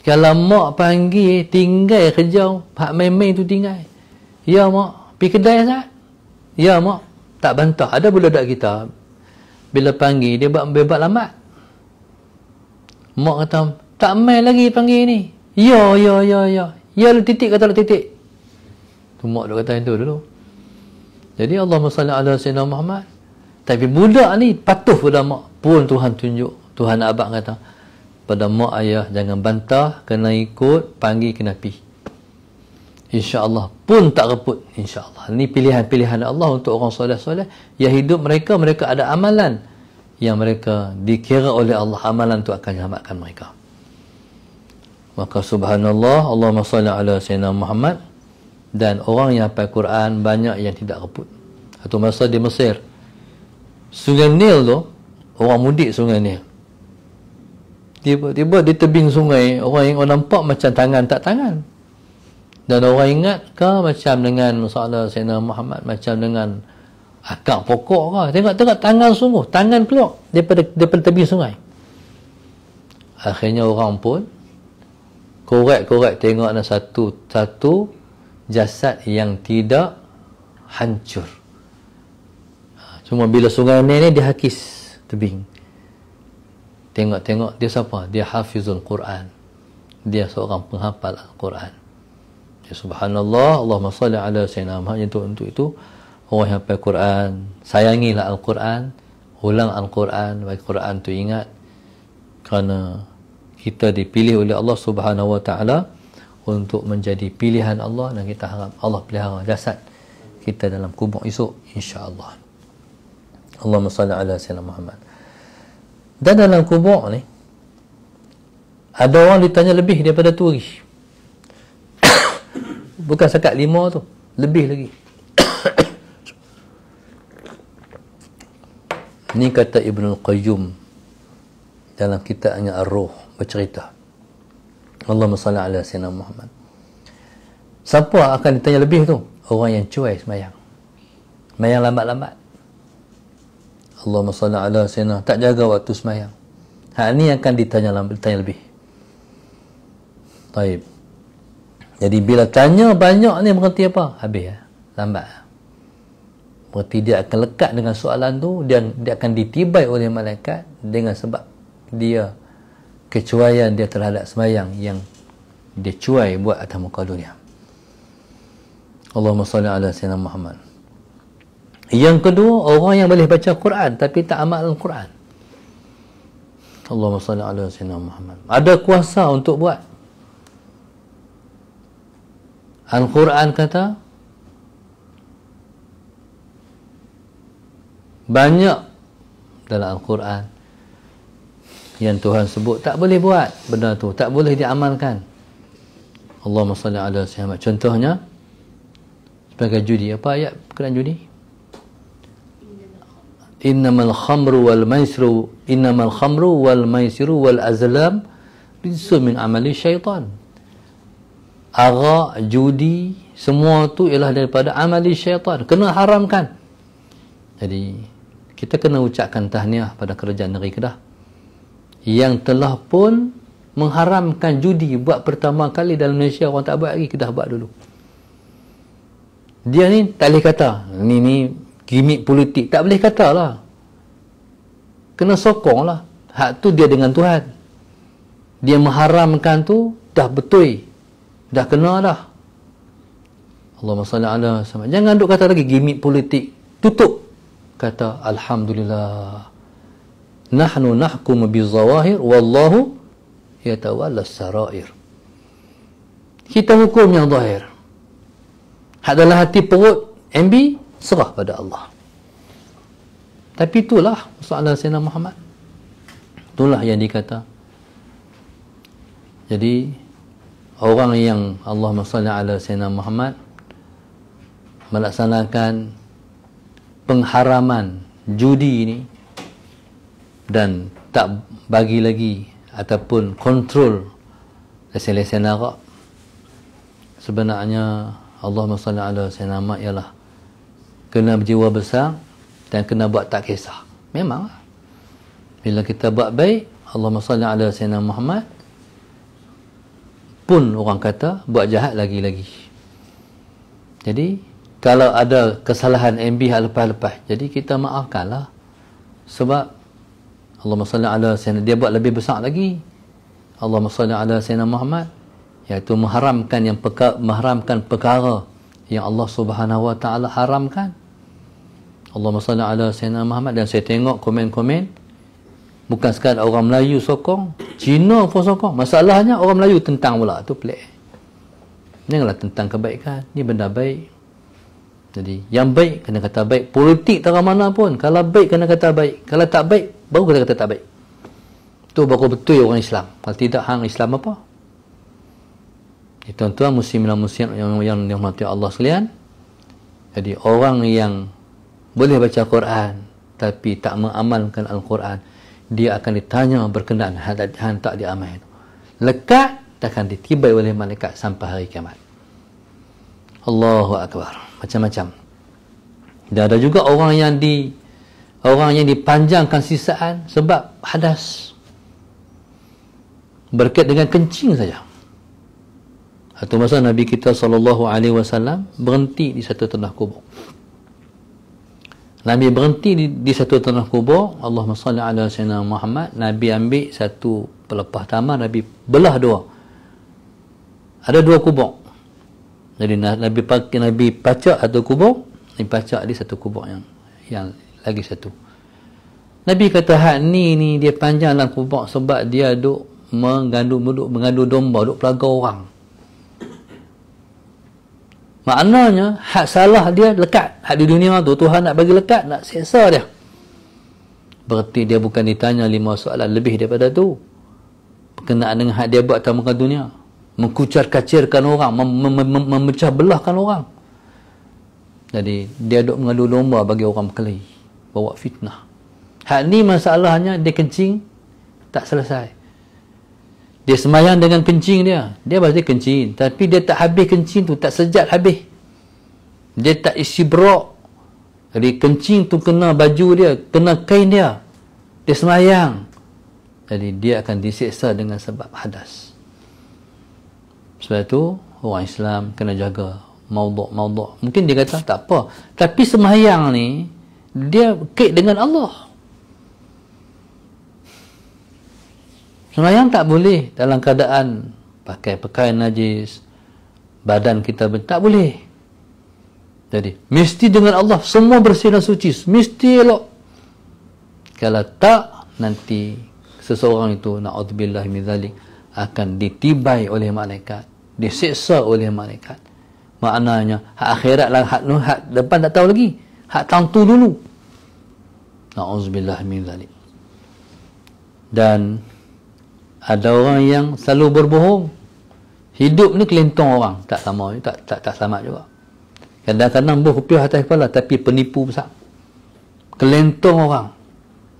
kalau mak panggil tinggal kerja pak memang tu tinggal ya mak pergi kedai sah ya mak tak bantah ada budak kita bila panggil dia buat bebat lambat mak kata tak main lagi panggil ni ya ya ya ya ya lu titik kata lu titik Tu mak dia kata itu dulu. Jadi Allah SWT ala Sayyidina Muhammad. Tapi budak ni patuh pada mak. Pun Tuhan tunjuk. Tuhan abang kata. Pada mak ayah jangan bantah. Kena ikut. Panggil kena pi. InsyaAllah pun tak reput. InsyaAllah. Ini pilihan-pilihan Allah untuk orang soleh-soleh. Yang hidup mereka, mereka ada amalan. Yang mereka dikira oleh Allah. Amalan tu akan selamatkan mereka. Maka subhanallah. Allah salli ala Sayyidina Muhammad dan orang yang hafal Quran banyak yang tidak reput atau masa di Mesir Sungai Nil tu orang mudik Sungai Nil tiba-tiba di tebing sungai orang yang orang nampak macam tangan tak tangan dan orang ingat ke macam dengan masalah Sayyidina Muhammad macam dengan akar pokok ke tengok tengok tangan sungguh tangan keluar daripada, daripada tebing sungai akhirnya orang pun korek-korek tengok ada satu satu jasad yang tidak hancur cuma bila sungai Nil ni dia hakis tebing tengok-tengok dia siapa dia hafizul Quran dia seorang penghafal Al-Quran ya subhanallah Allahumma salli ala sayyidina Muhammad itu untuk itu orang yang hafal Quran sayangilah Al-Quran ulang Al-Quran baik Quran tu ingat kerana kita dipilih oleh Allah Subhanahu wa taala untuk menjadi pilihan Allah dan kita harap Allah pelihara jasad kita dalam kubur esok insya-Allah. Allahumma salli ala sayyidina Muhammad. Dan dalam kubur ni ada orang ditanya lebih daripada tu lagi. Bukan sekat lima tu, lebih lagi. Ni kata Ibn Al-Qayyum dalam kitabnya Ar-Ruh bercerita. Allah salli ala sayyidina Muhammad. Siapa akan ditanya lebih tu? Orang yang cuai semayang. Semayang lambat-lambat. Allah salli ala sayyidina. Tak jaga waktu semayang. Hal ni akan ditanya tanya lebih. Baik. Jadi bila tanya banyak ni berhenti apa? Habis ya. Lambat. Berarti dia akan lekat dengan soalan tu dan dia akan ditibai oleh malaikat dengan sebab dia kecuaian dia terhadap semayang yang dia cuai buat atas muka dunia Allahumma salli ala sayyidina Muhammad yang kedua orang yang boleh baca Quran tapi tak amal Quran Allahumma salli ala sayyidina Muhammad ada kuasa untuk buat Al-Quran kata banyak dalam Al-Quran yang Tuhan sebut tak boleh buat benda tu tak boleh diamalkan Allahumma salli ala sayyidina contohnya sebagai judi apa ayat kena judi innamal khamru wal maisru innamal khamru wal maisru wal azlam rizu min amali syaitan aga judi semua tu ialah daripada amali syaitan kena haramkan jadi kita kena ucapkan tahniah pada kerajaan negeri Kedah yang telah pun mengharamkan judi buat pertama kali dalam Malaysia orang tak buat lagi kita buat dulu dia ni tak boleh kata ni ni gimmick politik tak boleh kata lah kena sokong lah hak tu dia dengan Tuhan dia mengharamkan tu dah betul dah kena lah. Allah SWT jangan duk kata lagi gimmick politik tutup kata Alhamdulillah nahnu nahkum bi zawahir wallahu yatawalla sarair kita hukum yang zahir adalah hati perut MB serah pada Allah tapi itulah soalan Sayyidina Muhammad itulah yang dikata jadi orang yang Allah masalah ala Sayyidina Muhammad melaksanakan pengharaman judi ini dan tak bagi lagi ataupun kontrol lesen-lesen arak sebenarnya Allah SWT ala sayyidina ialah kena berjiwa besar dan kena buat tak kisah memang lah. bila kita buat baik Allah SWT ala sayyidina Muhammad pun orang kata buat jahat lagi-lagi jadi kalau ada kesalahan MB hal lepas-lepas jadi kita maafkanlah sebab Allah masalah ala sayyidina dia buat lebih besar lagi Allah masalah ala sayyidina Muhammad iaitu mengharamkan yang peka, mengharamkan perkara yang Allah subhanahu wa ta'ala haramkan Allah masalah ala sayyidina Muhammad dan saya tengok komen-komen bukan sekadar orang Melayu sokong Cina pun sokong masalahnya orang Melayu tentang pula tu pelik ni tentang kebaikan ni benda baik jadi yang baik kena kata baik politik tak mana pun kalau baik kena kata baik kalau tak baik baru kita kata tak baik tu baru betul ya orang Islam kalau tidak hang Islam apa ya, tuan-tuan muslim dan muslim yang yang dihormati Allah sekalian jadi orang yang boleh baca Quran tapi tak mengamalkan Al-Quran dia akan ditanya berkenaan hang tak diamalkan lekat takkan ditibai oleh malaikat sampai hari kiamat Allahu Akbar macam-macam dan ada juga orang yang di Orang yang dipanjangkan sisaan sebab hadas. Berkait dengan kencing saja. Satu masa Nabi kita sallallahu alaihi wasallam berhenti di satu tanah kubur. Nabi berhenti di, di satu tanah kubur, Allahumma salli ala sayyidina Muhammad, Nabi ambil satu pelepah tamar, Nabi belah dua. Ada dua kubur. Jadi Nabi pakai Nabi pacak satu kubur, Nabi pacak di satu kubur yang yang lagi satu Nabi kata hak ni ni dia panjang dalam kubur sebab dia duk mengadu duk mengadu domba duk pelaga orang maknanya hak salah dia lekat hak di dunia tu Tuhan nak bagi lekat nak seksa dia berarti dia bukan ditanya lima soalan lebih daripada tu berkenaan dengan hak dia buat atau muka dunia mengkucar kacirkan orang memecah belahkan orang jadi dia duk mengadu domba bagi orang kelih bawa fitnah. Hak ni masalahnya dia kencing tak selesai. Dia semayang dengan kencing dia. Dia pasti kencing. Tapi dia tak habis kencing tu. Tak sejat habis. Dia tak isi brok. Jadi kencing tu kena baju dia. Kena kain dia. Dia semayang. Jadi dia akan disiksa dengan sebab hadas. Sebab tu orang Islam kena jaga maudok-maudok. Mungkin dia kata tak apa. Tapi semayang ni dia kek dengan Allah semayang tak boleh dalam keadaan pakai pakaian najis badan kita ber- tak boleh jadi mesti dengan Allah semua bersih dan suci mesti elok kalau tak nanti seseorang itu na'udzubillah min zalik akan ditibai oleh malaikat disiksa oleh malaikat maknanya hak akhirat lah hak nu hak depan tak tahu lagi hak tangtu dulu na'uzubillah min zalim dan ada orang yang selalu berbohong hidup ni kelentong orang tak sama tak tak tak selamat juga kadang-kadang berhupiah atas kepala tapi penipu besar kelentong orang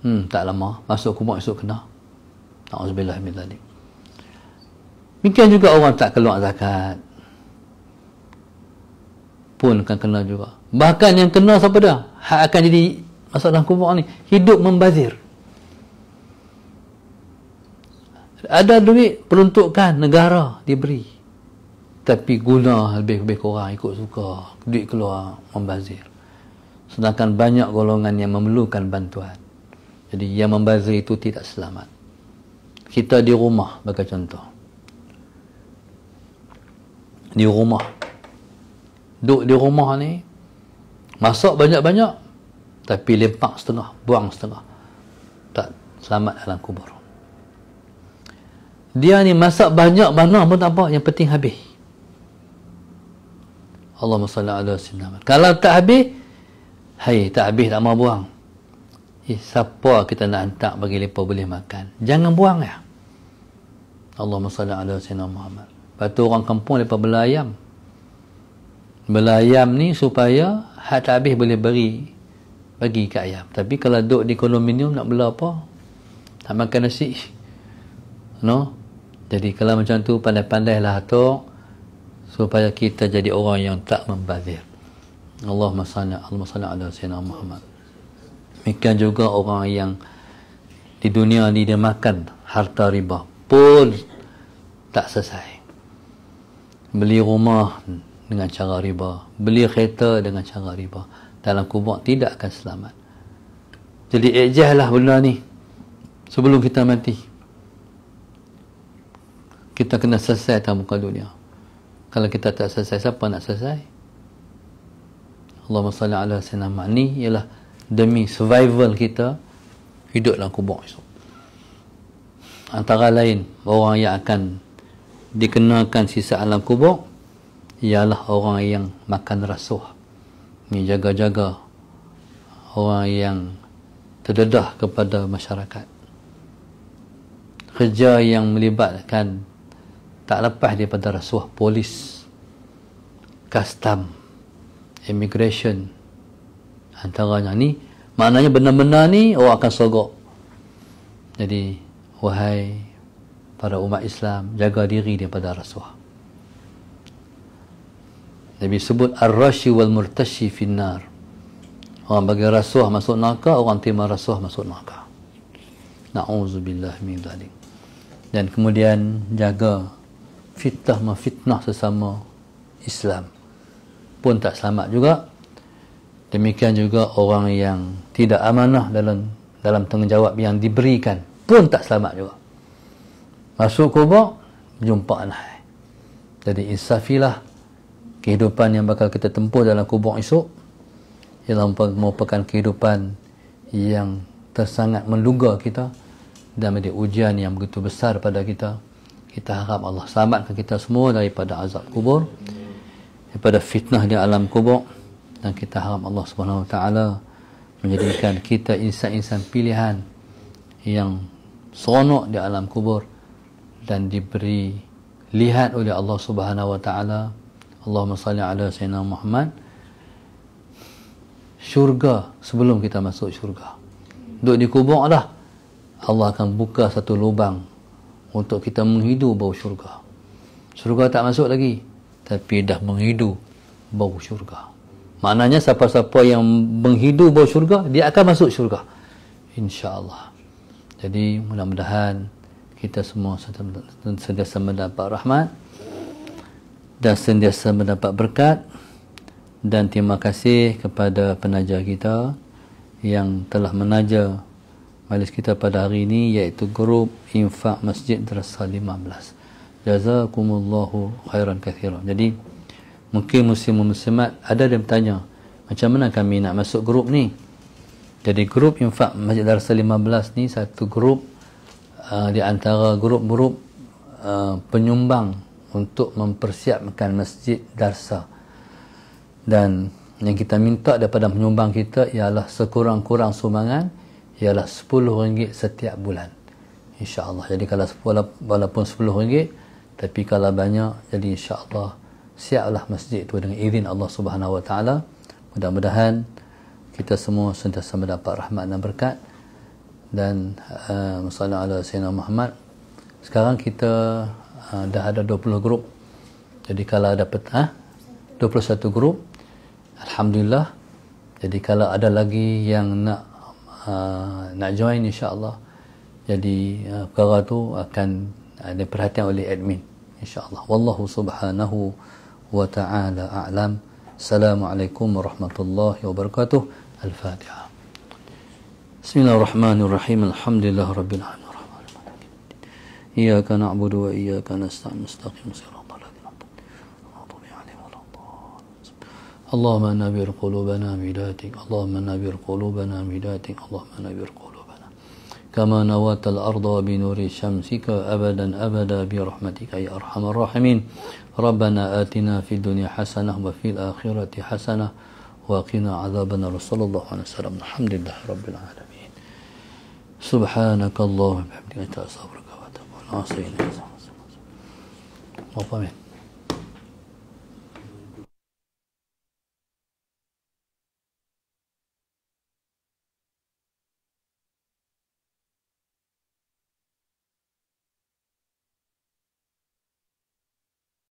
hmm, tak lama masuk kumat esok kena na'uzubillah min zalim mungkin juga orang tak keluar zakat pun akan kena juga Bahkan yang kena siapa dah? Hak akan jadi masalah dalam kubur ni. Hidup membazir. Ada duit peruntukkan negara diberi. Tapi guna lebih-lebih kurang ikut suka. Duit keluar membazir. Sedangkan banyak golongan yang memerlukan bantuan. Jadi yang membazir itu tidak selamat. Kita di rumah bagai contoh. Di rumah. Duduk di rumah ni, masak banyak-banyak tapi lempak setengah buang setengah tak selamat dalam kubur dia ni masak banyak mana pun tak apa yang penting habis Allah salli ala sallam kalau tak habis hai tak habis tak mau buang eh, siapa kita nak hantar bagi lepa boleh makan jangan buang ya Allah salli ala sallam Muhammad lepas orang kampung lepa belayam, belayam ni supaya hak tak habis boleh beri bagi ke ayam tapi kalau duduk di kondominium nak bela apa tak makan nasi no jadi kalau macam tu pandai pandai lah atuk supaya kita jadi orang yang tak membazir Allah salli Allah salli ala sayyidina Muhammad Mekan juga orang yang di dunia ni dia makan harta riba pun tak selesai beli rumah dengan cara riba beli kereta dengan cara riba dalam kubur tidak akan selamat jadi ejah eh, lah benda ni sebelum kita mati kita kena selesai tamu muka dunia kalau kita tak selesai siapa nak selesai Allahumma salli ala sayyidina ni ialah demi survival kita hidup dalam kubur esok antara lain orang yang akan dikenakan sisa alam kubur ialah orang yang makan rasuah ni jaga-jaga orang yang terdedah kepada masyarakat kerja yang melibatkan tak lepas daripada rasuah polis custom immigration antaranya ni maknanya benar-benar ni orang akan sogok jadi wahai para umat Islam jaga diri daripada rasuah Nabi sebut ar-rashi wal murtashi finnar. Orang bagi rasuah masuk neraka, orang terima rasuah masuk neraka. Na'udzubillah min dhalik. Dan kemudian jaga fitnah mafitnah sesama Islam. Pun tak selamat juga. Demikian juga orang yang tidak amanah dalam dalam tanggungjawab yang diberikan pun tak selamat juga. Masuk kubur, jumpa anak. Jadi insafilah kehidupan yang bakal kita tempuh dalam kubur esok ialah merupakan kehidupan yang tersangat menduga kita dan menjadi ujian yang begitu besar pada kita kita harap Allah selamatkan kita semua daripada azab kubur daripada fitnah di alam kubur dan kita harap Allah Subhanahu Wa Taala menjadikan kita insan-insan pilihan yang seronok di alam kubur dan diberi lihat oleh Allah Subhanahu Wa Taala Allahumma salli ala Sayyidina Muhammad syurga sebelum kita masuk syurga duduk di kubur lah Allah akan buka satu lubang untuk kita menghidu bau syurga syurga tak masuk lagi tapi dah menghidu bau syurga maknanya siapa-siapa yang menghidu bau syurga dia akan masuk syurga insyaAllah jadi mudah-mudahan kita semua sentiasa mendapat rahmat dan sentiasa mendapat berkat dan terima kasih kepada penaja kita yang telah menaja majlis kita pada hari ini iaitu grup infak masjid Darussalam 15. Jazakumullahu khairan katsiran. Jadi mungkin muslim muslimat ada yang bertanya macam mana kami nak masuk grup ni? Jadi grup infak masjid Darussalam 15 ni satu grup uh, di antara grup-grup uh, penyumbang untuk mempersiapkan masjid Darsa. Dan yang kita minta daripada penyumbang kita ialah sekurang-kurang sumbangan ialah RM10 setiap bulan. InsyaAllah. Jadi kalau walaupun RM10 tapi kalau banyak jadi insyaAllah siaplah masjid itu dengan izin Allah Subhanahu Wa Taala. Mudah-mudahan kita semua sentiasa mendapat rahmat dan berkat dan uh, masalah ala Sayyidina Muhammad sekarang kita Ah, dah ada 20 grup. Jadi kalau dapat ah ha? 21 grup, alhamdulillah. Jadi kalau ada lagi yang nak uh, nak join insya-Allah. Jadi uh, perkara tu akan uh, diperhatikan oleh admin insya-Allah. Wallahu subhanahu wa ta'ala a'lam. Assalamualaikum warahmatullahi wabarakatuh. Al-Fatihah. Bismillahirrahmanirrahim. Alhamdulillah rabbil alamin. إياك نعبد وإياك نستعين نستقيم صراط الذين أنعمت عليهم ولا اللهم نبر قلوبنا بذاتك اللهم نبر قلوبنا بذاتك اللهم نبر قلوبنا كما نوات الأرض بنور شمسك أبدا أبدا برحمتك يا أرحم الراحمين ربنا آتنا في الدنيا حسنة وفي الآخرة حسنة وقنا عذاب النار صلى الله عليه وسلم الحمد لله رب العالمين سبحانك اللهم وبحمدك أنت 啊，所以呢，我报名。